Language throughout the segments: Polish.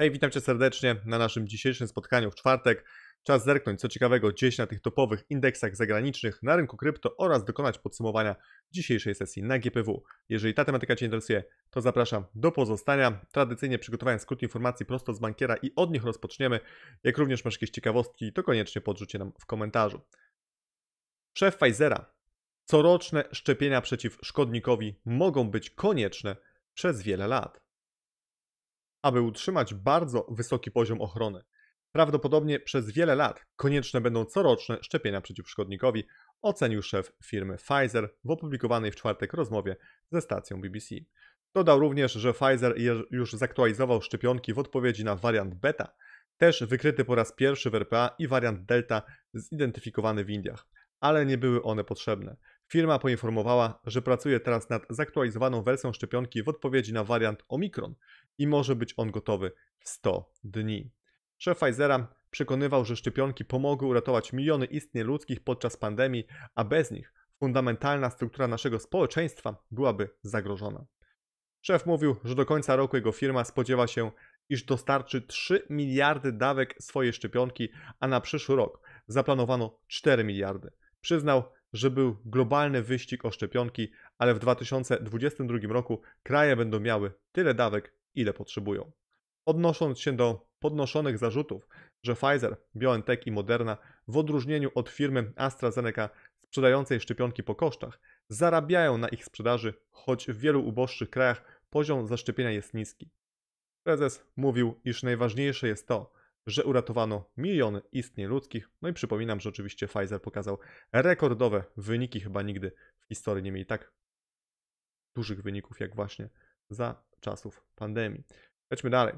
Hej, witam Cię serdecznie na naszym dzisiejszym spotkaniu w czwartek. Czas zerknąć co ciekawego gdzieś na tych topowych indeksach zagranicznych na rynku krypto oraz dokonać podsumowania dzisiejszej sesji na GPW. Jeżeli ta tematyka Cię interesuje, to zapraszam do pozostania. Tradycyjnie przygotowałem skrót informacji prosto z bankiera i od nich rozpoczniemy. Jak również masz jakieś ciekawostki, to koniecznie podrzucie nam w komentarzu. Szef Pfizera. Coroczne szczepienia przeciw szkodnikowi mogą być konieczne przez wiele lat. Aby utrzymać bardzo wysoki poziom ochrony, prawdopodobnie przez wiele lat konieczne będą coroczne szczepienia przeciw szkodnikowi, ocenił szef firmy Pfizer w opublikowanej w czwartek rozmowie ze stacją BBC. Dodał również, że Pfizer już zaktualizował szczepionki w odpowiedzi na wariant beta, też wykryty po raz pierwszy w RPA i wariant delta zidentyfikowany w Indiach, ale nie były one potrzebne. Firma poinformowała, że pracuje teraz nad zaktualizowaną wersją szczepionki w odpowiedzi na wariant Omikron, i może być on gotowy w 100 dni. Szef Pfizera przekonywał, że szczepionki pomogły uratować miliony istnień ludzkich podczas pandemii, a bez nich fundamentalna struktura naszego społeczeństwa byłaby zagrożona. Szef mówił, że do końca roku jego firma spodziewa się, iż dostarczy 3 miliardy dawek swojej szczepionki, a na przyszły rok zaplanowano 4 miliardy. Przyznał, że był globalny wyścig o szczepionki, ale w 2022 roku kraje będą miały tyle dawek, ile potrzebują. Odnosząc się do podnoszonych zarzutów, że Pfizer, BioNTech i Moderna w odróżnieniu od firmy AstraZeneca sprzedającej szczepionki po kosztach, zarabiają na ich sprzedaży, choć w wielu uboższych krajach poziom zaszczepienia jest niski. Prezes mówił, iż najważniejsze jest to, że uratowano miliony istnień ludzkich. No i przypominam, że oczywiście Pfizer pokazał rekordowe wyniki, chyba nigdy w historii nie mieli tak dużych wyników jak właśnie za czasów pandemii. Lećmy dalej.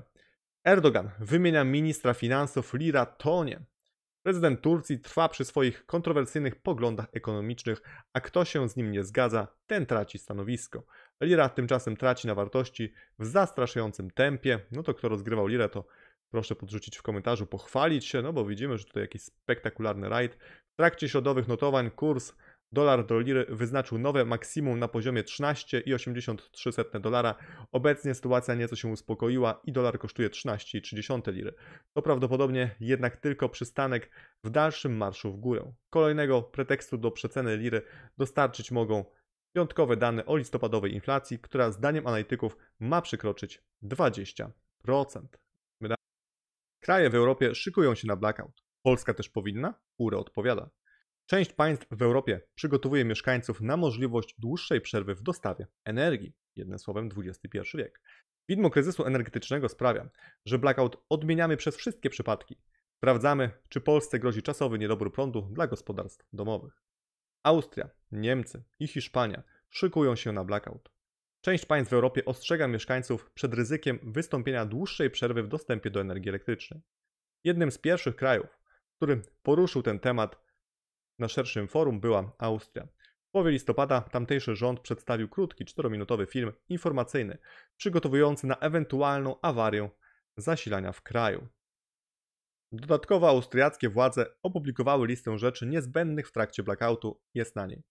Erdogan wymienia ministra finansów Lira Tonie. Prezydent Turcji trwa przy swoich kontrowersyjnych poglądach ekonomicznych, a kto się z nim nie zgadza, ten traci stanowisko. Lira tymczasem traci na wartości w zastraszającym tempie. No to kto rozgrywał lirę, to proszę podrzucić w komentarzu, pochwalić się, no bo widzimy, że tutaj jakiś spektakularny rajd. W trakcie środowych notowań kurs Dolar do liry wyznaczył nowe maksimum na poziomie 13,83 dolara. Obecnie sytuacja nieco się uspokoiła i dolar kosztuje 13,30 liry. To prawdopodobnie jednak tylko przystanek w dalszym marszu w górę. Kolejnego pretekstu do przeceny liry dostarczyć mogą piątkowe dane o listopadowej inflacji, która zdaniem analityków ma przekroczyć 20%. Kraje w Europie szykują się na blackout. Polska też powinna? Ure odpowiada. Część państw w Europie przygotowuje mieszkańców na możliwość dłuższej przerwy w dostawie energii, jednym słowem XXI wiek. Widmo kryzysu energetycznego sprawia, że blackout odmieniamy przez wszystkie przypadki. Sprawdzamy, czy Polsce grozi czasowy niedobór prądu dla gospodarstw domowych. Austria, Niemcy i Hiszpania szykują się na blackout. Część państw w Europie ostrzega mieszkańców przed ryzykiem wystąpienia dłuższej przerwy w dostępie do energii elektrycznej. Jednym z pierwszych krajów, który poruszył ten temat na szerszym forum była Austria. W połowie listopada tamtejszy rząd przedstawił krótki, czterominutowy film informacyjny, przygotowujący na ewentualną awarię zasilania w kraju. Dodatkowo austriackie władze opublikowały listę rzeczy niezbędnych w trakcie blackoutu, jest na niej.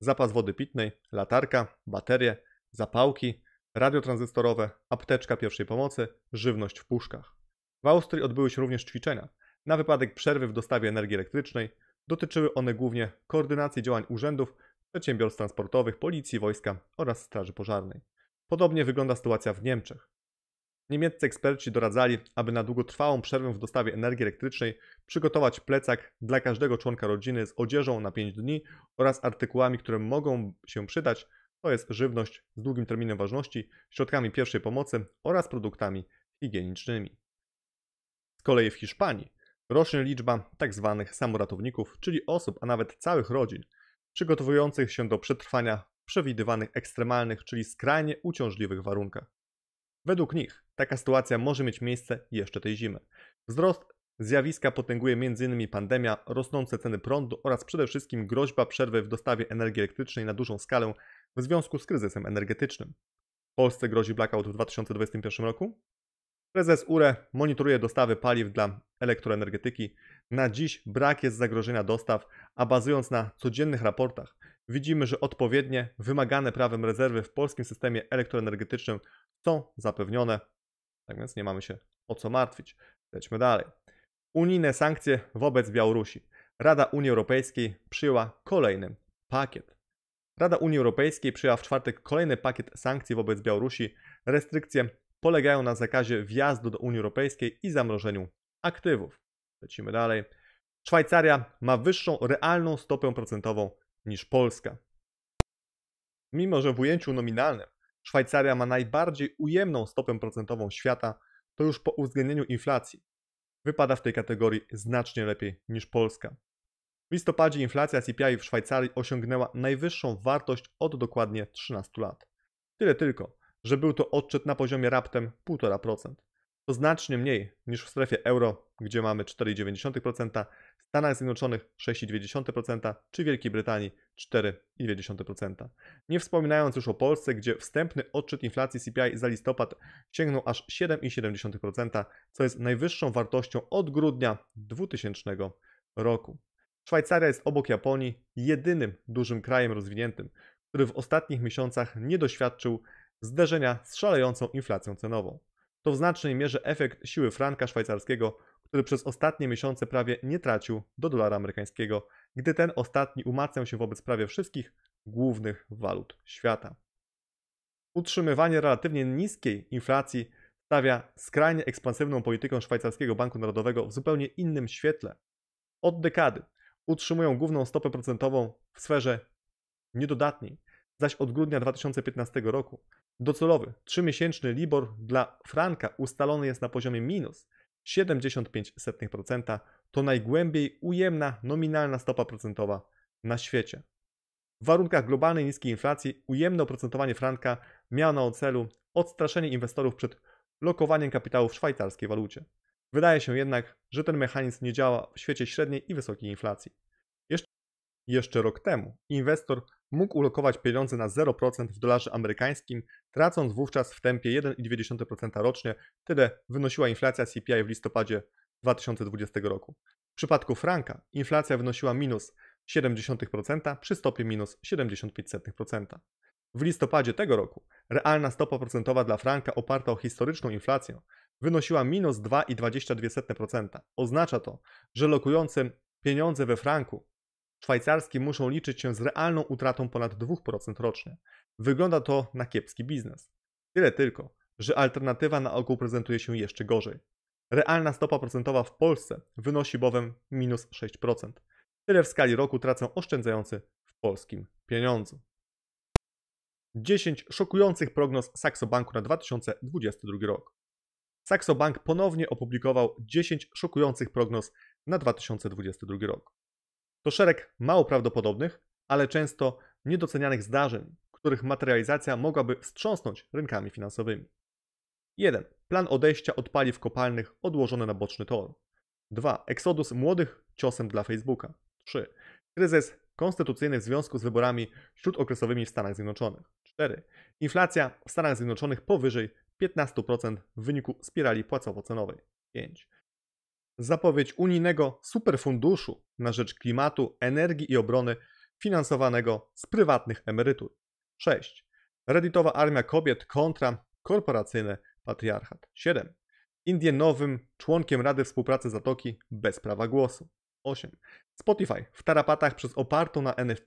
Zapas wody pitnej, latarka, baterie, zapałki, radiotranzystorowe, apteczka pierwszej pomocy, żywność w puszkach. W Austrii odbyły się również ćwiczenia na wypadek przerwy w dostawie energii elektrycznej, Dotyczyły one głównie koordynacji działań urzędów, przedsiębiorstw transportowych, policji, wojska oraz straży pożarnej. Podobnie wygląda sytuacja w Niemczech. Niemieccy eksperci doradzali, aby na długotrwałą przerwę w dostawie energii elektrycznej przygotować plecak dla każdego członka rodziny z odzieżą na 5 dni oraz artykułami, które mogą się przydać, to jest żywność z długim terminem ważności, środkami pierwszej pomocy oraz produktami higienicznymi. Z kolei w Hiszpanii Rośnie liczba tzw. Tak samoratowników, czyli osób, a nawet całych rodzin, przygotowujących się do przetrwania w przewidywanych ekstremalnych, czyli skrajnie uciążliwych warunkach. Według nich taka sytuacja może mieć miejsce jeszcze tej zimy. Wzrost zjawiska potęguje m.in. pandemia, rosnące ceny prądu oraz przede wszystkim groźba przerwy w dostawie energii elektrycznej na dużą skalę w związku z kryzysem energetycznym. Polsce grozi blackout w 2021 roku? Prezes URE monitoruje dostawy paliw dla elektroenergetyki. Na dziś brak jest zagrożenia dostaw, a bazując na codziennych raportach, widzimy, że odpowiednie, wymagane prawem rezerwy w polskim systemie elektroenergetycznym są zapewnione. Tak więc nie mamy się o co martwić. Lećmy dalej. Unijne sankcje wobec Białorusi. Rada Unii Europejskiej przyjęła kolejny pakiet. Rada Unii Europejskiej przyjęła w czwartek kolejny pakiet sankcji wobec Białorusi. Restrykcje polegają na zakazie wjazdu do Unii Europejskiej i zamrożeniu aktywów. Lecimy dalej. Szwajcaria ma wyższą realną stopę procentową niż Polska. Mimo, że w ujęciu nominalnym Szwajcaria ma najbardziej ujemną stopę procentową świata, to już po uwzględnieniu inflacji wypada w tej kategorii znacznie lepiej niż Polska. W listopadzie inflacja CPI w Szwajcarii osiągnęła najwyższą wartość od dokładnie 13 lat. Tyle tylko że był to odczyt na poziomie raptem 1,5%. To znacznie mniej niż w strefie euro, gdzie mamy 4,9%, w Stanach Zjednoczonych 6,2% czy Wielkiej Brytanii 4,2%. Nie wspominając już o Polsce, gdzie wstępny odczyt inflacji CPI za listopad sięgnął aż 7,7%, co jest najwyższą wartością od grudnia 2000 roku. Szwajcaria jest obok Japonii jedynym dużym krajem rozwiniętym, który w ostatnich miesiącach nie doświadczył zderzenia z szalejącą inflacją cenową. To w znacznej mierze efekt siły franka szwajcarskiego, który przez ostatnie miesiące prawie nie tracił do dolara amerykańskiego, gdy ten ostatni umacniał się wobec prawie wszystkich głównych walut świata. Utrzymywanie relatywnie niskiej inflacji stawia skrajnie ekspansywną politykę szwajcarskiego Banku Narodowego w zupełnie innym świetle. Od dekady utrzymują główną stopę procentową w sferze niedodatniej, zaś od grudnia 2015 roku Docelowy 3-miesięczny LIBOR dla franka ustalony jest na poziomie minus 75% to najgłębiej ujemna nominalna stopa procentowa na świecie. W warunkach globalnej niskiej inflacji ujemne oprocentowanie franka miało na celu odstraszenie inwestorów przed lokowaniem kapitału w szwajcarskiej walucie. Wydaje się jednak, że ten mechanizm nie działa w świecie średniej i wysokiej inflacji. Jeszcze rok temu inwestor mógł ulokować pieniądze na 0% w dolarze amerykańskim, tracąc wówczas w tempie 1,2% rocznie, tyle wynosiła inflacja CPI w listopadzie 2020 roku. W przypadku franka inflacja wynosiła minus 0,7% przy stopie minus 0,75%. W listopadzie tego roku realna stopa procentowa dla franka oparta o historyczną inflację wynosiła minus 2,22%. Oznacza to, że lokujący pieniądze we franku szwajcarskie muszą liczyć się z realną utratą ponad 2% rocznie. Wygląda to na kiepski biznes. Tyle tylko, że alternatywa na ogół prezentuje się jeszcze gorzej. Realna stopa procentowa w Polsce wynosi bowiem minus 6%. Tyle w skali roku tracą oszczędzający w polskim pieniądzu. 10 szokujących prognoz Saxo Banku na 2022 rok. Saxo Bank ponownie opublikował 10 szokujących prognoz na 2022 rok. To szereg mało prawdopodobnych, ale często niedocenianych zdarzeń, których materializacja mogłaby wstrząsnąć rynkami finansowymi. 1. Plan odejścia od paliw kopalnych odłożony na boczny tor. 2. Eksodus młodych ciosem dla Facebooka. 3. Kryzys konstytucyjny w związku z wyborami śródokresowymi w Stanach Zjednoczonych. 4. Inflacja w Stanach Zjednoczonych powyżej 15% w wyniku spirali płacowo-cenowej. 5 zapowiedź unijnego superfunduszu na rzecz klimatu, energii i obrony finansowanego z prywatnych emerytur. 6. Redditowa armia kobiet kontra korporacyjny patriarchat. 7. Indie nowym członkiem Rady Współpracy Zatoki bez prawa głosu. 8. Spotify w tarapatach przez opartą na NFT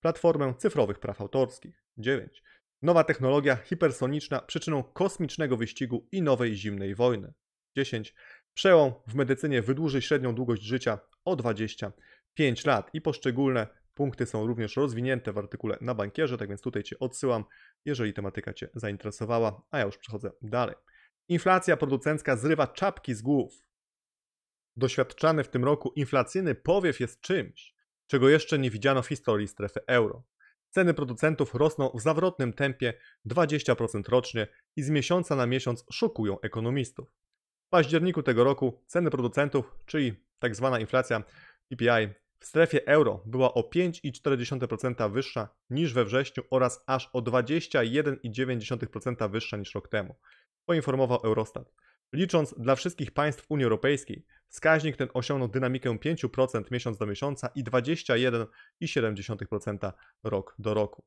platformę cyfrowych praw autorskich. 9. Nowa technologia hipersoniczna przyczyną kosmicznego wyścigu i nowej zimnej wojny. 10. Przełom w medycynie wydłuży średnią długość życia o 25 lat i poszczególne punkty są również rozwinięte w artykule na bankierze, tak więc tutaj Cię odsyłam, jeżeli tematyka Cię zainteresowała, a ja już przechodzę dalej. Inflacja producencka zrywa czapki z głów. Doświadczany w tym roku inflacyjny powiew jest czymś, czego jeszcze nie widziano w historii strefy euro. Ceny producentów rosną w zawrotnym tempie 20% rocznie i z miesiąca na miesiąc szokują ekonomistów. W październiku tego roku ceny producentów, czyli tzw. Tak inflacja PPI w strefie euro była o 5,4% wyższa niż we wrześniu oraz aż o 21,9% wyższa niż rok temu, poinformował Eurostat. Licząc dla wszystkich państw Unii Europejskiej, wskaźnik ten osiągnął dynamikę 5% miesiąc do miesiąca i 21,7% rok do roku.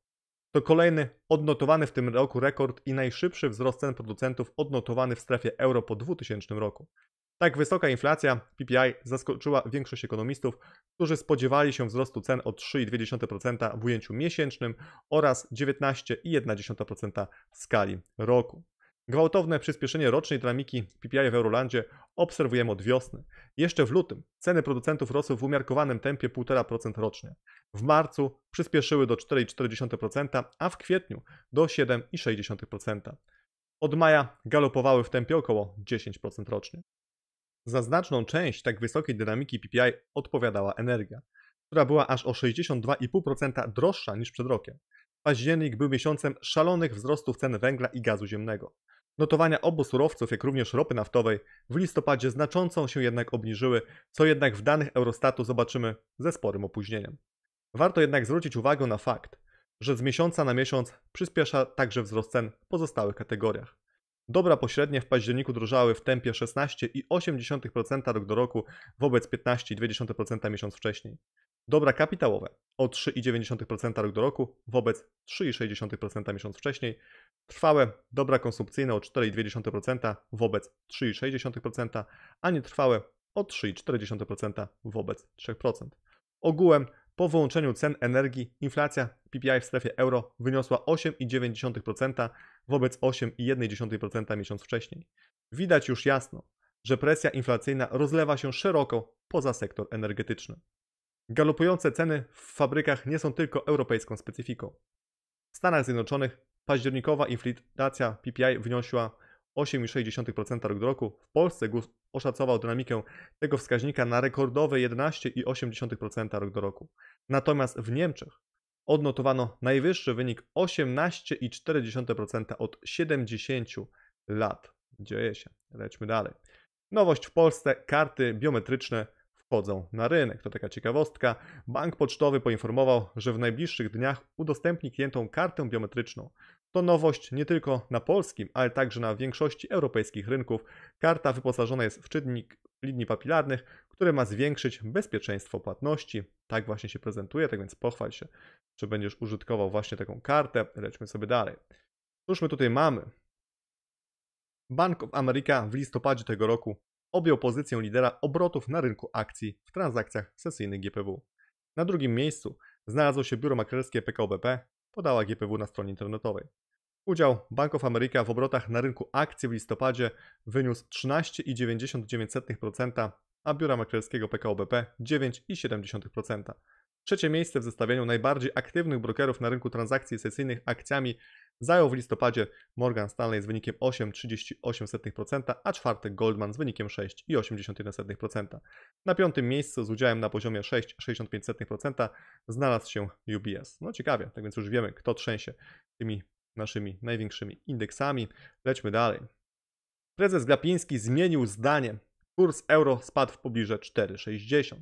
To kolejny odnotowany w tym roku rekord i najszybszy wzrost cen producentów odnotowany w strefie euro po 2000 roku. Tak wysoka inflacja PPI zaskoczyła większość ekonomistów, którzy spodziewali się wzrostu cen o 3,2% w ujęciu miesięcznym oraz 19,1% w skali roku. Gwałtowne przyspieszenie rocznej dynamiki PPI w Eurolandzie obserwujemy od wiosny. Jeszcze w lutym ceny producentów rosły w umiarkowanym tempie 1,5% rocznie. W marcu przyspieszyły do 4,4%, a w kwietniu do 7,6%. Od maja galopowały w tempie około 10% rocznie. Za znaczną część tak wysokiej dynamiki PPI odpowiadała energia, która była aż o 62,5% droższa niż przed rokiem. Październik był miesiącem szalonych wzrostów cen węgla i gazu ziemnego. Notowania obu surowców, jak również ropy naftowej w listopadzie znacząco się jednak obniżyły, co jednak w danych Eurostatu zobaczymy ze sporym opóźnieniem. Warto jednak zwrócić uwagę na fakt, że z miesiąca na miesiąc przyspiesza także wzrost cen w pozostałych kategoriach. Dobra pośrednie w październiku drżały w tempie 16,8% rok do roku wobec 15,2% miesiąc wcześniej. Dobra kapitałowe o 3,9% rok do roku wobec 3,6% miesiąc wcześniej, Trwałe dobra konsumpcyjne o 4,2% wobec 3,6%, a nietrwałe o 3,4% wobec 3%. Ogółem po wyłączeniu cen energii inflacja PPI w strefie euro wyniosła 8,9% wobec 8,1% miesiąc wcześniej. Widać już jasno, że presja inflacyjna rozlewa się szeroko poza sektor energetyczny. Galopujące ceny w fabrykach nie są tylko europejską specyfiką. W Stanach Zjednoczonych Październikowa inflacja PPI wyniosła 8,6% rok do roku. W Polsce GUS oszacował dynamikę tego wskaźnika na rekordowe 11,8% rok do roku. Natomiast w Niemczech odnotowano najwyższy wynik 18,4% od 70 lat. Dzieje się. Lećmy dalej. Nowość w Polsce, karty biometryczne wchodzą na rynek. To taka ciekawostka. Bank Pocztowy poinformował, że w najbliższych dniach udostępni klientom kartę biometryczną. To nowość nie tylko na polskim, ale także na większości europejskich rynków. Karta wyposażona jest w czytnik linii papilarnych, który ma zwiększyć bezpieczeństwo płatności. Tak właśnie się prezentuje, tak więc pochwal się, czy będziesz użytkował właśnie taką kartę. Lećmy sobie dalej. Cóż my tutaj mamy? Bank of America w listopadzie tego roku objął pozycję lidera obrotów na rynku akcji w transakcjach sesyjnych GPW. Na drugim miejscu znalazło się biuro maklerskie PKBP, podała GPW na stronie internetowej. Udział Bank of America w obrotach na rynku akcji w listopadzie wyniósł 13,99%, a biura maklerskiego PKO BP 9,7%. Trzecie miejsce w zestawieniu najbardziej aktywnych brokerów na rynku transakcji sesyjnych akcjami zajął w listopadzie Morgan Stanley z wynikiem 8,38%, a czwarte Goldman z wynikiem 6,81%. Na piątym miejscu z udziałem na poziomie 6,65% znalazł się UBS. No ciekawie, tak więc już wiemy, kto trzęsie tymi naszymi największymi indeksami. Lećmy dalej. Prezes Glapiński zmienił zdanie. Kurs euro spadł w pobliże 4,60.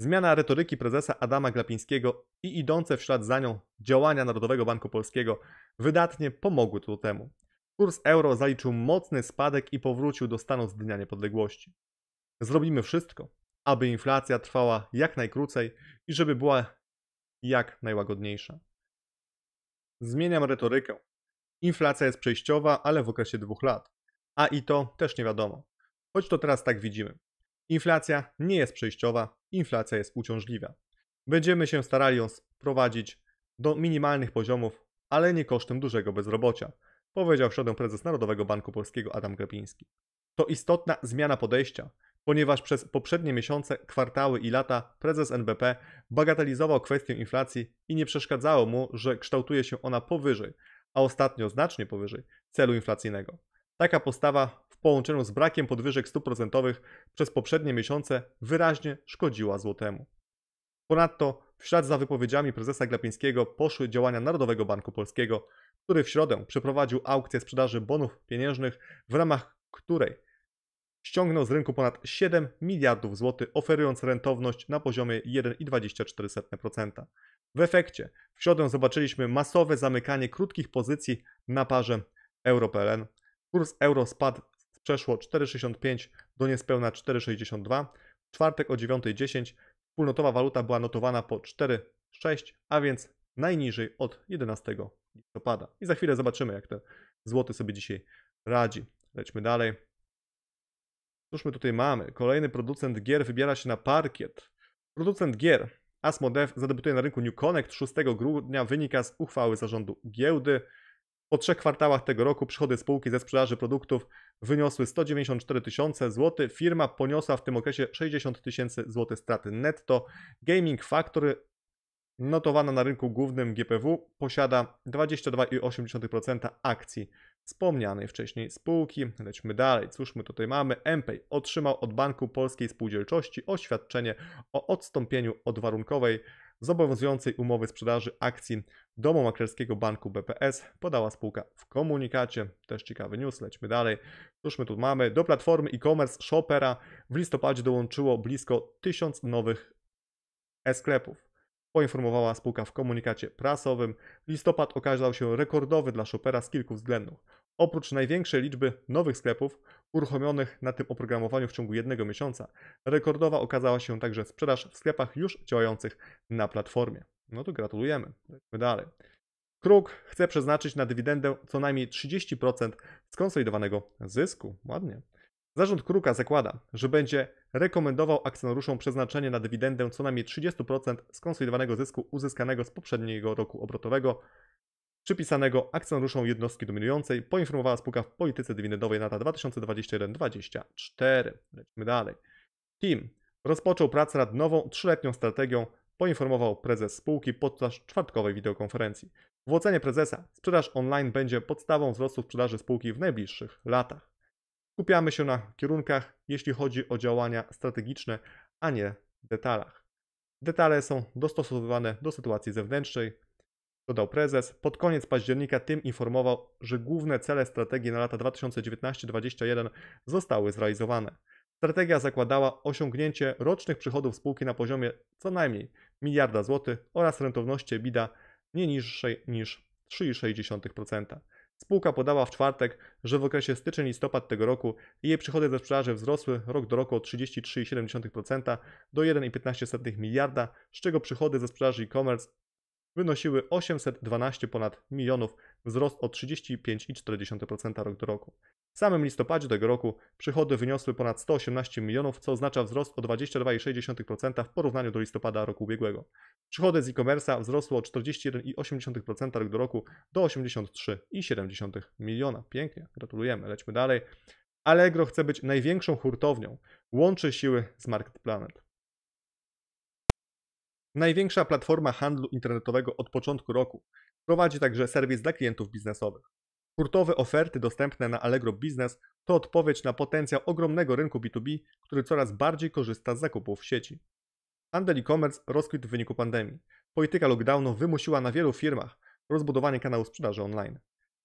Zmiana retoryki prezesa Adama Glapińskiego i idące w ślad za nią działania Narodowego Banku Polskiego wydatnie pomogły tu temu. Kurs euro zaliczył mocny spadek i powrócił do stanu z dnia niepodległości. Zrobimy wszystko, aby inflacja trwała jak najkrócej i żeby była jak najłagodniejsza. Zmieniam retorykę. Inflacja jest przejściowa, ale w okresie dwóch lat. A i to też nie wiadomo. Choć to teraz tak widzimy. Inflacja nie jest przejściowa, inflacja jest uciążliwa. Będziemy się starali ją sprowadzić do minimalnych poziomów, ale nie kosztem dużego bezrobocia, powiedział w środę prezes Narodowego Banku Polskiego Adam Glapiński. To istotna zmiana podejścia, ponieważ przez poprzednie miesiące, kwartały i lata prezes NBP bagatelizował kwestię inflacji i nie przeszkadzało mu, że kształtuje się ona powyżej, a ostatnio znacznie powyżej celu inflacyjnego. Taka postawa w połączeniu z brakiem podwyżek stóp procentowych przez poprzednie miesiące wyraźnie szkodziła złotemu. Ponadto w ślad za wypowiedziami prezesa Glapińskiego poszły działania Narodowego Banku Polskiego, który w środę przeprowadził aukcję sprzedaży bonów pieniężnych, w ramach której ściągnął z rynku ponad 7 miliardów złotych, oferując rentowność na poziomie 1,24%. W efekcie w środę zobaczyliśmy masowe zamykanie krótkich pozycji na parze euro-PLN. Kurs euro spadł z przeszło 4,65 do niespełna 4,62. W czwartek o 9.10 wspólnotowa waluta była notowana po 4,6, a więc najniżej od 11 listopada. I za chwilę zobaczymy, jak te złoty sobie dzisiaj radzi. Lećmy dalej. Cóż my tutaj mamy? Kolejny producent gier wybiera się na parkiet. Producent gier Asmodev zadebiutuje na rynku New Connect 6 grudnia, wynika z uchwały zarządu giełdy. Po trzech kwartałach tego roku przychody spółki ze sprzedaży produktów wyniosły 194 tysiące złotych. Firma poniosła w tym okresie 60 tysięcy złotych straty netto. Gaming Factory notowana na rynku głównym GPW posiada 22,8% akcji wspomnianej wcześniej spółki. Lećmy dalej. Cóż my tutaj mamy? MPEJ otrzymał od Banku Polskiej Spółdzielczości oświadczenie o odstąpieniu od warunkowej zobowiązującej umowy sprzedaży akcji domu maklerskiego banku BPS, podała spółka w komunikacie. Też ciekawy news, lećmy dalej. Cóż my tu mamy? Do platformy e-commerce Shopera w listopadzie dołączyło blisko 1000 nowych e-sklepów poinformowała spółka w komunikacie prasowym. Listopad okazał się rekordowy dla Shoppera z kilku względów. Oprócz największej liczby nowych sklepów uruchomionych na tym oprogramowaniu w ciągu jednego miesiąca, rekordowa okazała się także sprzedaż w sklepach już działających na platformie. No to gratulujemy. Lecimy dalej. Kruk chce przeznaczyć na dywidendę co najmniej 30% skonsolidowanego zysku. Ładnie. Zarząd Kruka zakłada, że będzie rekomendował akcjonariuszom przeznaczenie na dywidendę co najmniej 30% skonsolidowanego zysku uzyskanego z poprzedniego roku obrotowego, przypisanego akcjonariuszom jednostki dominującej, poinformowała spółka w polityce dywidendowej na lata 2021-2024. Lecimy dalej. Team rozpoczął pracę nad nową trzyletnią strategią, poinformował prezes spółki podczas czwartkowej wideokonferencji. W ocenie prezesa sprzedaż online będzie podstawą wzrostu sprzedaży spółki w najbliższych latach. Skupiamy się na kierunkach, jeśli chodzi o działania strategiczne, a nie detalach. Detale są dostosowywane do sytuacji zewnętrznej, dodał prezes. Pod koniec października tym informował, że główne cele strategii na lata 2019-2021 zostały zrealizowane. Strategia zakładała osiągnięcie rocznych przychodów spółki na poziomie co najmniej miliarda złotych oraz rentowności EBITDA nie niższej niż 3,6%. Spółka podała w czwartek, że w okresie styczeń-listopad tego roku jej przychody ze sprzedaży wzrosły rok do roku o 33,7% do 1,15 miliarda, z czego przychody ze sprzedaży e-commerce wynosiły 812 ponad milionów, wzrost o 35,4% rok do roku. W samym listopadzie tego roku przychody wyniosły ponad 118 milionów, co oznacza wzrost o 22,6% w porównaniu do listopada roku ubiegłego. Przychody z e-commerce wzrosły o 41,8% rok do roku do 83,7 miliona. Pięknie, gratulujemy, lećmy dalej. Allegro chce być największą hurtownią, łączy siły z Market Planet. Największa platforma handlu internetowego od początku roku prowadzi także serwis dla klientów biznesowych. Hurtowe oferty dostępne na Allegro Business to odpowiedź na potencjał ogromnego rynku B2B, który coraz bardziej korzysta z zakupów w sieci. Handel e-commerce rozkwitł w wyniku pandemii. Polityka lockdownu wymusiła na wielu firmach rozbudowanie kanału sprzedaży online.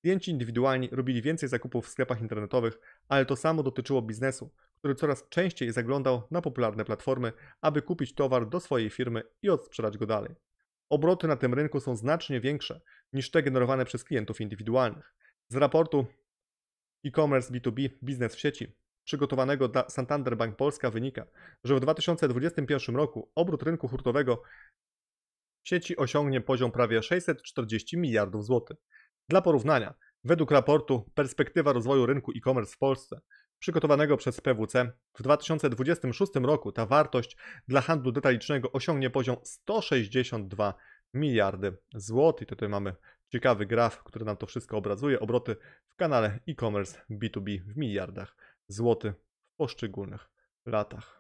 Klienci indywidualni robili więcej zakupów w sklepach internetowych, ale to samo dotyczyło biznesu, który coraz częściej zaglądał na popularne platformy, aby kupić towar do swojej firmy i odsprzedać go dalej. Obroty na tym rynku są znacznie większe niż te generowane przez klientów indywidualnych. Z raportu e-commerce B2B Biznes w sieci przygotowanego dla Santander Bank Polska wynika, że w 2021 roku obrót rynku hurtowego sieci osiągnie poziom prawie 640 miliardów złotych. Dla porównania, według raportu Perspektywa rozwoju rynku e-commerce w Polsce przygotowanego przez PWC w 2026 roku ta wartość dla handlu detalicznego osiągnie poziom 162 miliardy złotych. Tutaj mamy ciekawy graf, który nam to wszystko obrazuje. Obroty w kanale e-commerce B2B w miliardach złotych w poszczególnych latach.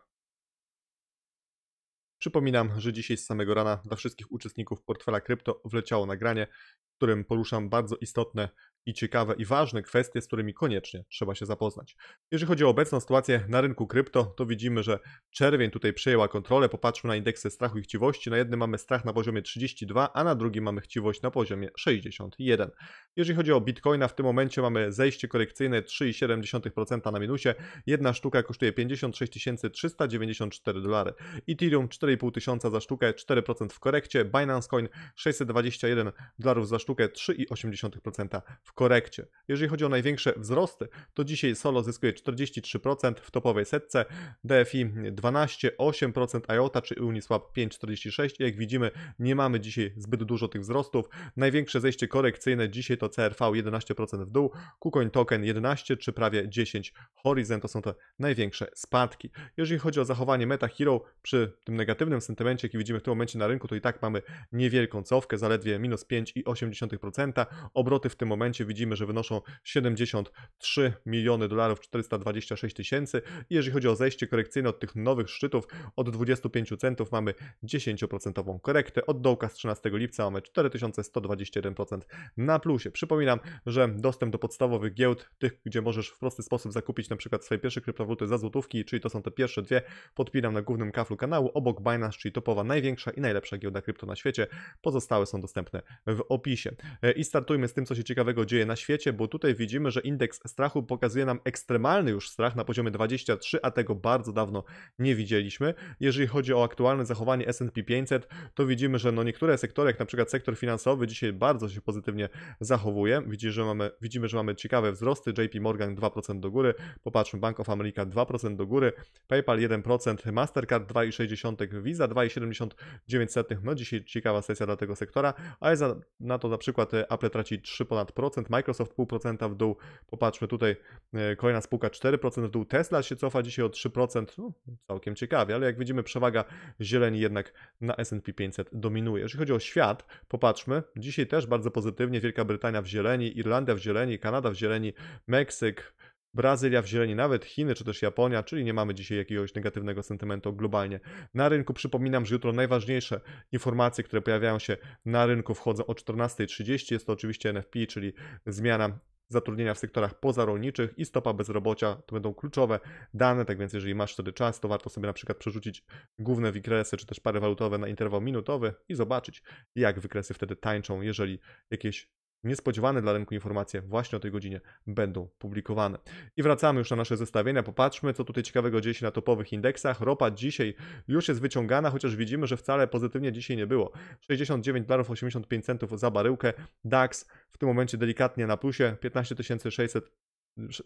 Przypominam, że dzisiaj z samego rana dla wszystkich uczestników portfela krypto wleciało nagranie, w którym poruszam bardzo istotne i ciekawe i ważne kwestie, z którymi koniecznie trzeba się zapoznać. Jeżeli chodzi o obecną sytuację na rynku krypto, to widzimy, że czerwień tutaj przejęła kontrolę. Popatrzmy na indeksy strachu i chciwości. Na jednym mamy strach na poziomie 32, a na drugim mamy chciwość na poziomie 61. Jeżeli chodzi o bitcoina, w tym momencie mamy zejście korekcyjne 3,7% na minusie. Jedna sztuka kosztuje 56 394 dolary. Ethereum 4,5 tysiąca za sztukę, 4% w korekcie. Binance Coin 621 dolarów za sztukę, 3,8% w korekcie korekcie. Jeżeli chodzi o największe wzrosty, to dzisiaj Solo zyskuje 43% w topowej setce, DFI 12,8% IOTA czy Uniswap 5,46. Jak widzimy, nie mamy dzisiaj zbyt dużo tych wzrostów. Największe zejście korekcyjne dzisiaj to CRV 11% w dół, KuCoin Token 11 czy prawie 10, Horizon to są te największe spadki. Jeżeli chodzi o zachowanie Meta Hero przy tym negatywnym sentymencie, jaki widzimy w tym momencie na rynku, to i tak mamy niewielką cofkę, zaledwie minus 5,8%. Obroty w tym momencie momencie widzimy, że wynoszą 73 miliony dolarów 426 tysięcy. Jeżeli chodzi o zejście korekcyjne od tych nowych szczytów, od 25 centów mamy 10% korektę, od dołka z 13 lipca mamy 4121% na plusie. Przypominam, że dostęp do podstawowych giełd, tych gdzie możesz w prosty sposób zakupić na przykład swoje pierwsze kryptowaluty za złotówki, czyli to są te pierwsze dwie, podpinam na głównym kaflu kanału obok Binance, czyli topowa największa i najlepsza giełda krypto na świecie. Pozostałe są dostępne w opisie. E, I startujmy z tym, co się ciekawego dzieje na świecie, bo tutaj widzimy, że indeks strachu pokazuje nam ekstremalny już strach na poziomie 23, a tego bardzo dawno nie widzieliśmy. Jeżeli chodzi o aktualne zachowanie S&P 500, to widzimy, że no niektóre sektory, jak na przykład sektor finansowy, dzisiaj bardzo się pozytywnie zachowuje. Widzimy, że mamy, widzimy, że mamy ciekawe wzrosty. JP Morgan 2% do góry, popatrzmy Bank of America 2% do góry, PayPal 1%, Mastercard 2,6, Visa 2,79. No dzisiaj ciekawa sesja dla tego sektora, ale za, na to na przykład Apple traci 3 ponad procent 0,5%, Microsoft 0,5% w dół. Popatrzmy tutaj, e, kolejna spółka 4% w dół. Tesla się cofa dzisiaj o 3%, no, całkiem ciekawie, ale jak widzimy przewaga zieleni jednak na S&P 500 dominuje. Jeżeli chodzi o świat, popatrzmy, dzisiaj też bardzo pozytywnie Wielka Brytania w zieleni, Irlandia w zieleni, Kanada w zieleni, Meksyk, Brazylia w zieleni, nawet Chiny czy też Japonia, czyli nie mamy dzisiaj jakiegoś negatywnego sentymentu globalnie. Na rynku przypominam, że jutro najważniejsze informacje, które pojawiają się na rynku wchodzą o 14.30. Jest to oczywiście NFP, czyli zmiana zatrudnienia w sektorach pozarolniczych i stopa bezrobocia to będą kluczowe dane, tak więc jeżeli masz wtedy czas, to warto sobie na przykład przerzucić główne wykresy czy też pary walutowe na interwał minutowy i zobaczyć jak wykresy wtedy tańczą, jeżeli jakieś Niespodziewane dla rynku informacje właśnie o tej godzinie będą publikowane. I wracamy już na nasze zestawienia. Popatrzmy, co tutaj ciekawego dzieje się na topowych indeksach. Ropa dzisiaj już jest wyciągana, chociaż widzimy, że wcale pozytywnie dzisiaj nie było. 69 dolarów 85 centów za baryłkę. DAX w tym momencie delikatnie na plusie 15 600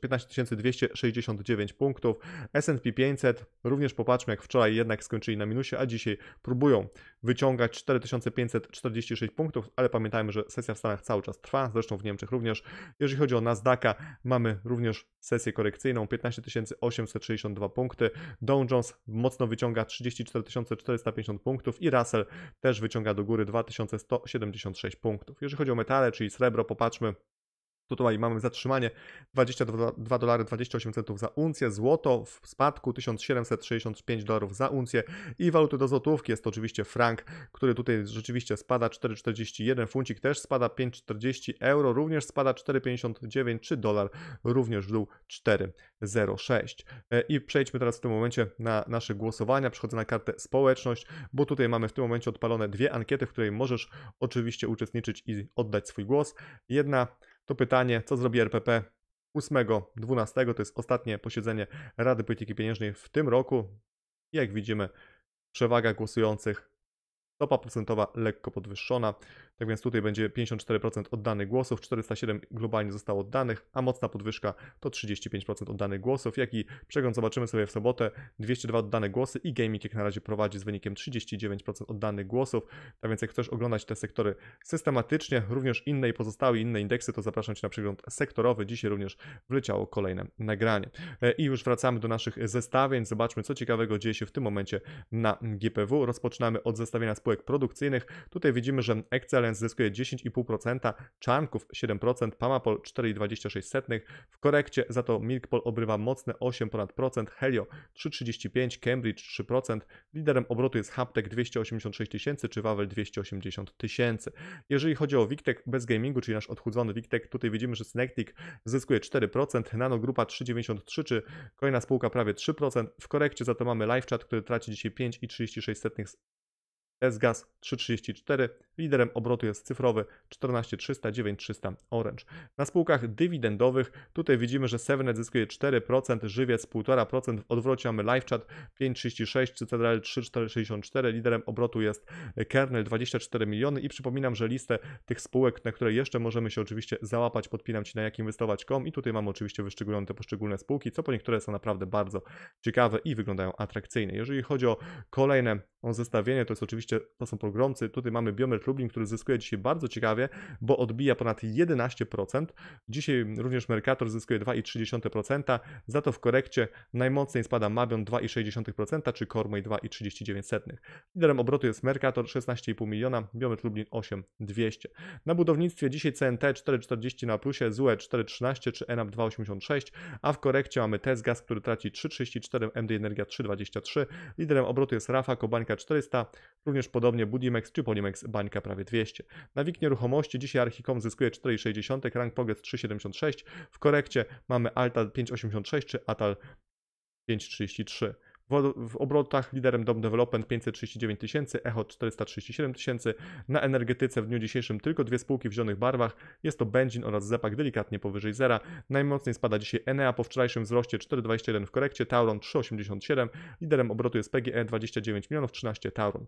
15 269 punktów. S&P 500 również popatrzmy, jak wczoraj jednak skończyli na minusie, a dzisiaj próbują wyciągać 4546 punktów, ale pamiętajmy, że sesja w Stanach cały czas trwa, zresztą w Niemczech również. Jeżeli chodzi o Nasdaqa, mamy również sesję korekcyjną 15 862 punkty. Dow Jones mocno wyciąga 34 450 punktów i Russell też wyciąga do góry 2176 punktów. Jeżeli chodzi o metale, czyli srebro, popatrzmy Tutaj mamy zatrzymanie 22 dolary 28 centów za uncję, złoto w spadku 1765 dolarów za uncję i waluty do złotówki jest oczywiście frank, który tutaj rzeczywiście spada 4,41, funcik też spada 5,40, euro również spada 4,59 czy dolar również w dół 4,06. E, I przejdźmy teraz w tym momencie na nasze głosowania, przechodzę na kartę społeczność, bo tutaj mamy w tym momencie odpalone dwie ankiety, w której możesz oczywiście uczestniczyć i oddać swój głos. Jedna to pytanie, co zrobi RPP 8-12, to jest ostatnie posiedzenie Rady Polityki Pieniężnej w tym roku. Jak widzimy, przewaga głosujących, stopa procentowa lekko podwyższona. Tak więc tutaj będzie 54% oddanych głosów, 407 globalnie zostało oddanych, a mocna podwyżka to 35% oddanych głosów. jak i przegląd zobaczymy sobie w sobotę, 202 oddane głosy i gaming jak na razie prowadzi z wynikiem 39% oddanych głosów. Tak więc jak chcesz oglądać te sektory systematycznie, również inne i pozostałe inne indeksy, to zapraszam Cię na przegląd sektorowy. Dzisiaj również wleciało kolejne nagranie. E, I już wracamy do naszych zestawień. Zobaczmy, co ciekawego dzieje się w tym momencie na GPW. Rozpoczynamy od zestawienia spółek produkcyjnych. Tutaj widzimy, że Excel zyskuje 10,5%, Czarnków 7%, Pamapol 4,26%, w korekcie za to Milkpol obrywa mocne 8%, Helio 3,35%, Cambridge 3%, liderem obrotu jest Haptek 286 tysięcy czy Wawel 280 tysięcy. Jeżeli chodzi o Wiktek bez gamingu, czyli nasz odchudzony Wiktek, tutaj widzimy, że Snektik zyskuje 4%, Nano Grupa 3,93 czy kolejna spółka prawie 3%, w korekcie za to mamy LiveChat, który traci dzisiaj 5,36 SGAS 334. Liderem obrotu jest cyfrowy 14300 9300 Orange. Na spółkach dywidendowych tutaj widzimy, że Sevenet zyskuje 4%, Żywiec 1,5%, w odwrocie mamy LiveChat 5,36 czy 3464, 3,64. Liderem obrotu jest Kernel 24 miliony i przypominam, że listę tych spółek, na które jeszcze możemy się oczywiście załapać, podpinam Ci na jakim wystawać.com i tutaj mamy oczywiście wyszczególnione te poszczególne spółki, co po niektóre są naprawdę bardzo ciekawe i wyglądają atrakcyjnie. Jeżeli chodzi o kolejne zestawienie, to jest oczywiście oczywiście to są pogromcy. Tutaj mamy Biomet Lublin, który zyskuje dzisiaj bardzo ciekawie, bo odbija ponad 11%. Dzisiaj również Mercator zyskuje 2,3%. Za to w korekcie najmocniej spada Mabion 2,6%, czy Kormoj 2,39%. Liderem obrotu jest Mercator 16,5 miliona, Biomet Lublin 8,200. Na budownictwie dzisiaj CNT 4,40 na plusie, ZUE 4,13 czy ENAP 2,86, a w korekcie mamy Gaz który traci 3,34, MD Energia 3,23. Liderem obrotu jest Rafa, Kobańka 400, również Również podobnie Budimex czy Polimex bańka prawie 200. Na WIG nieruchomości dzisiaj Archicom zyskuje 4,60, Rank Poget 3,76. W korekcie mamy Alta 5,86 czy Atal 5,33. W obrotach liderem Dom Development 539 tysięcy, Echo 437 tysięcy. Na energetyce w dniu dzisiejszym tylko dwie spółki w zielonych barwach. Jest to Benzin oraz Zepak delikatnie powyżej zera. Najmocniej spada dzisiaj Enea po wczorajszym wzroście 4,21 w korekcie, Tauron 3,87. Liderem obrotu jest PGE 29 milionów 13 Tauron.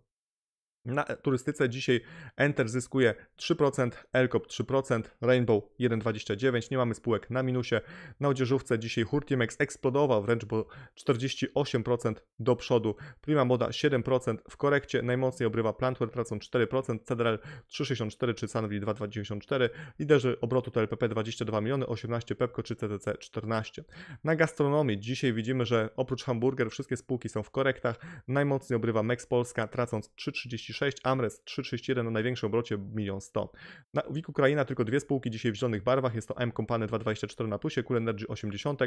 Na e, turystyce dzisiaj Enter zyskuje 3%, Elkop 3%, Rainbow 1,29%, nie mamy spółek na minusie. Na odzieżówce dzisiaj Hurtimex eksplodował wręcz, bo 48% do przodu, Prima Moda 7%, w korekcie najmocniej obrywa Plantware tracą 4%, CDRL 3,64 czy Sanwi 2,94, liderzy obrotu to LPP 22 miliony, 18 Pepco czy CTC 14. Na gastronomii dzisiaj widzimy, że oprócz hamburger wszystkie spółki są w korektach, najmocniej obrywa max Polska tracąc 3,36 36, Amres 3,31 na największym obrocie 1 100 Na WIG Ukraina tylko dwie spółki dzisiaj w zielonych barwach, jest to M Company 2,24 na plusie, Cool Energy 80,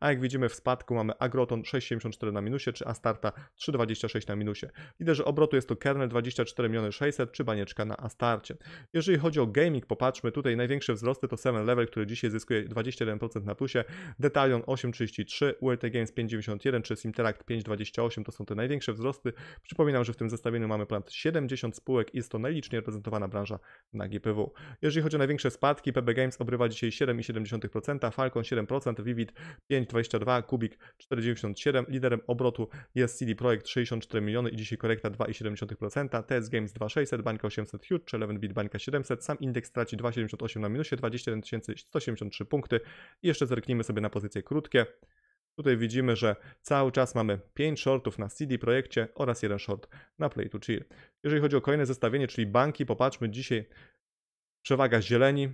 a jak widzimy w spadku mamy Agroton 6,74 na minusie, czy Astarta 3,26 na minusie. że obrotu jest to Kernel 24 miliony 600, czy Banieczka na Astarcie. Jeżeli chodzi o gaming, popatrzmy, tutaj największe wzrosty to Seven Level, który dzisiaj zyskuje 21% na plusie, Detalion 8,33, ULT Games 5,91, czy Simteract 5,28 to są te największe wzrosty. Przypominam, że w tym zestawieniu mamy ponad 7 70 spółek i jest to najliczniej reprezentowana branża na GPW. Jeżeli chodzi o największe spadki, PB Games obrywa dzisiaj 7,7%, Falcon 7%, Vivid 5,22%, Kubik 4,97%, liderem obrotu jest CD Projekt 64 miliony i dzisiaj korekta 2,7%, TS Games 2,600, Bańka 800 Huge, 11 bit Bańka 700, sam indeks traci 2,78 na minusie, 21 173 punkty i jeszcze zerknijmy sobie na pozycje krótkie. Tutaj widzimy, że cały czas mamy 5 shortów na CD Projekcie oraz jeden short na Play to Chill. Jeżeli chodzi o kolejne zestawienie, czyli banki, popatrzmy dzisiaj przewaga zieleni,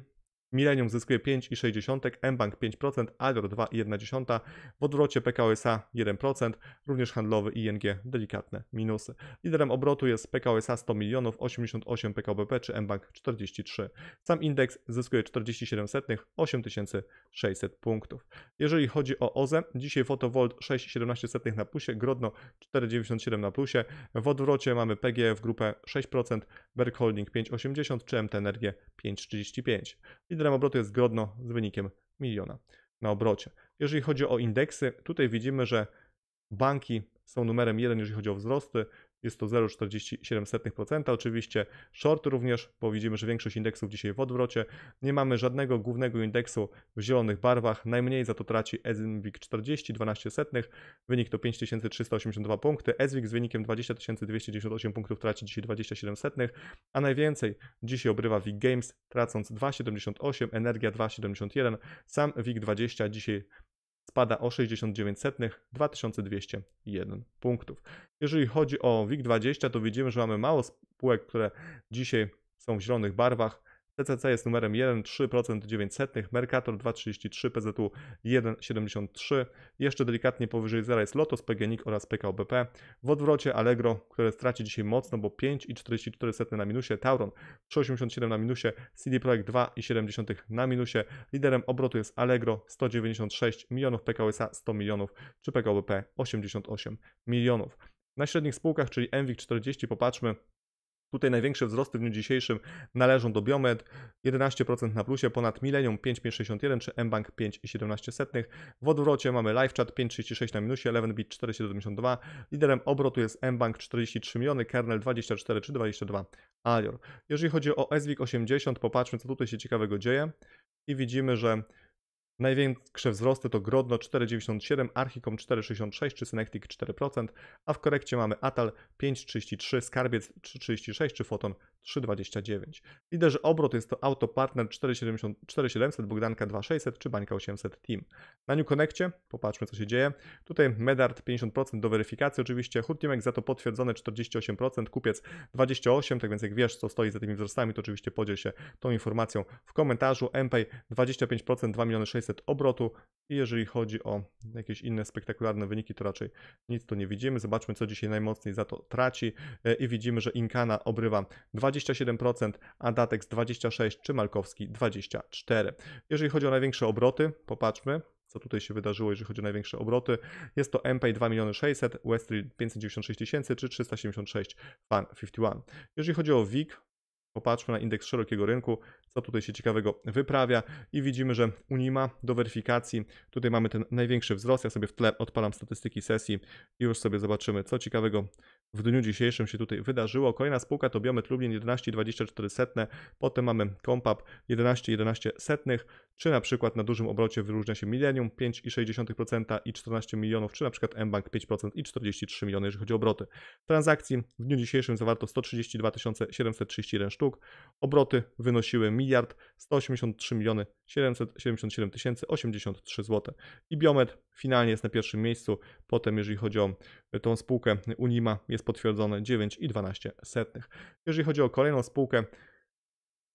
Millennium zyskuje 5,6, mBank 5%, Alior 2,1%, w odwrocie PKOSA 1%, również handlowy ING delikatne minusy. Liderem obrotu jest PKOSA 100 milionów, 88 PKBP czy mBank 43. Sam indeks zyskuje 47 setnych, 8600 punktów. Jeżeli chodzi o OZE, dzisiaj Fotovolt 6,17 na plusie, Grodno 4,97 na plusie, w odwrocie mamy PGF grupę 6%, Berg Holding 5,80 czy MT Energię 5,35 liderem obrotu jest Grodno z wynikiem miliona na obrocie. Jeżeli chodzi o indeksy, tutaj widzimy, że banki są numerem jeden, jeżeli chodzi o wzrosty, jest to 0,47%. Oczywiście short również, bo widzimy, że większość indeksów dzisiaj w odwrocie. Nie mamy żadnego głównego indeksu w zielonych barwach. Najmniej za to traci SWIG 40, 12 setnych. Wynik to 5382 punkty. SWIG z wynikiem 20298 punktów traci dzisiaj 27 setnych, a najwięcej dzisiaj obrywa WIG Games tracąc 2,78, Energia 2,71, sam WIG 20 dzisiaj spada o 0,69, 2201 punktów. Jeżeli chodzi o WIG20, to widzimy, że mamy mało spółek, które dzisiaj są w zielonych barwach. TCC jest numerem 1,3%, 900, Mercator 2,33, PZU 1,73, jeszcze delikatnie powyżej zera jest Lotos, PGNiK oraz PKBP. W odwrocie Allegro, które straci dzisiaj mocno, bo 5,44 na minusie, Tauron 3,87 na minusie, CD Projekt 2,7 na minusie, liderem obrotu jest Allegro 196 milionów, PKO 100 milionów, czy PKBP 88 milionów. Na średnich spółkach, czyli Enwik 40, popatrzmy, Tutaj największe wzrosty w dniu dzisiejszym należą do Biomed 11% na plusie, ponad Millennium 5,561 czy mBank 5,17. W odwrocie mamy LiveChat 5,36 na minusie, Elevenbit 4,72. Liderem obrotu jest mBank 43 miliony, Kernel 24 czy 22 Alior. Jeżeli chodzi o SWIG 80, popatrzmy co tutaj się ciekawego dzieje i widzimy, że Największe wzrosty to Grodno 4,97, Archicom 4,66 czy Synectic 4%, a w korekcie mamy Atal 5,33, Skarbiec 3,36 czy Foton 3,29. Liderzy obrot jest to AutoPartner 4700, Bogdanka 2600 czy Bańka 800 Team. Na New Connectie, popatrzmy co się dzieje. Tutaj Medard 50% do weryfikacji oczywiście, Hurtimek za to potwierdzone 48%, kupiec 28%, tak więc jak wiesz co stoi za tymi wzrostami to oczywiście podziel się tą informacją w komentarzu. MPay 25%, 2 miliony 600 obrotu i jeżeli chodzi o jakieś inne spektakularne wyniki to raczej nic tu nie widzimy. Zobaczmy co dzisiaj najmocniej za to traci e, i widzimy, że Inkana obrywa 20 27%, Adatex 26% czy Malkowski 24%. Jeżeli chodzi o największe obroty, popatrzmy, co tutaj się wydarzyło, jeżeli chodzi o największe obroty. Jest to MPay 2 miliony 600, Westry 596 tysięcy czy 376 Fan 51. Jeżeli chodzi o WIG, popatrzmy na indeks szerokiego rynku, co tutaj się ciekawego wyprawia i widzimy, że Unima do weryfikacji, tutaj mamy ten największy wzrost, ja sobie w tle odpalam statystyki sesji i już sobie zobaczymy, co ciekawego w dniu dzisiejszym się tutaj wydarzyło. Kolejna spółka to Biomet Lublin 11,24, potem mamy Kompap 11,11 setnych, czy na przykład na dużym obrocie wyróżnia się Millennium 5,6% i 14 milionów, czy na przykład mBank 5% i 43 miliony, jeżeli chodzi o obroty. Transakcji w dniu dzisiejszym zawarto 132 731 sztuk, obroty wynosiły miliard 183 miliony 777 083 zł. I Biomet finalnie jest na pierwszym miejscu, potem jeżeli chodzi o tą spółkę Unima jest jest potwierdzone 9,12. Jeżeli chodzi o kolejną spółkę,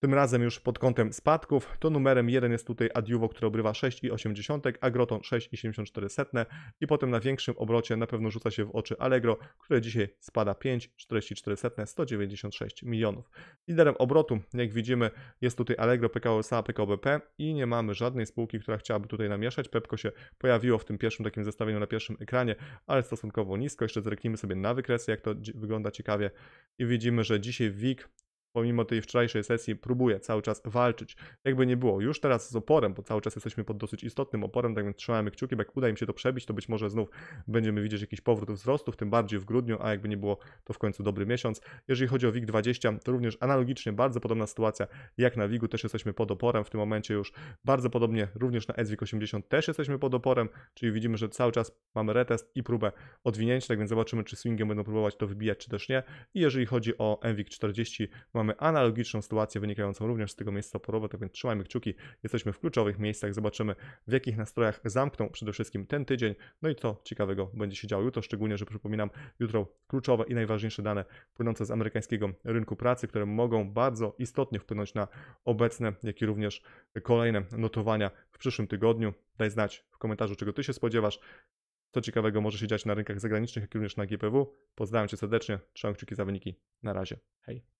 tym razem już pod kątem spadków, to numerem 1 jest tutaj Adiuwo, które obrywa 6,8, Agroton 6,74 i potem na większym obrocie na pewno rzuca się w oczy Allegro, które dzisiaj spada 5,44, 196 milionów. Liderem obrotu, jak widzimy, jest tutaj Allegro, PKO SA, PKO BP i nie mamy żadnej spółki, która chciałaby tutaj namieszać. Pepko się pojawiło w tym pierwszym takim zestawieniu na pierwszym ekranie, ale stosunkowo nisko. Jeszcze zerknijmy sobie na wykresy, jak to wygląda ciekawie i widzimy, że dzisiaj WIG pomimo tej wczorajszej sesji próbuje cały czas walczyć. Jakby nie było, już teraz z oporem, bo cały czas jesteśmy pod dosyć istotnym oporem, tak więc trzymamy kciuki, bo jak uda im się to przebić, to być może znów będziemy widzieć jakiś powrót wzrostów, tym bardziej w grudniu, a jakby nie było, to w końcu dobry miesiąc. Jeżeli chodzi o WIG20, to również analogicznie bardzo podobna sytuacja jak na WIGu, też jesteśmy pod oporem, w tym momencie już bardzo podobnie również na SWIG80 też jesteśmy pod oporem, czyli widzimy, że cały czas mamy retest i próbę odwinięcia, tak więc zobaczymy, czy swingiem będą próbować to wybijać, czy też nie. I jeżeli chodzi o MWIG40, mamy mamy analogiczną sytuację wynikającą również z tego miejsca oporowe, tak więc trzymajmy kciuki, jesteśmy w kluczowych miejscach, zobaczymy w jakich nastrojach zamkną przede wszystkim ten tydzień, no i co ciekawego będzie się działo jutro, szczególnie, że przypominam, jutro kluczowe i najważniejsze dane płynące z amerykańskiego rynku pracy, które mogą bardzo istotnie wpłynąć na obecne, jak i również kolejne notowania w przyszłym tygodniu. Daj znać w komentarzu, czego Ty się spodziewasz. Co ciekawego może się dziać na rynkach zagranicznych, jak również na GPW. Pozdrawiam Cię serdecznie, trzymam kciuki za wyniki. Na razie. Hej.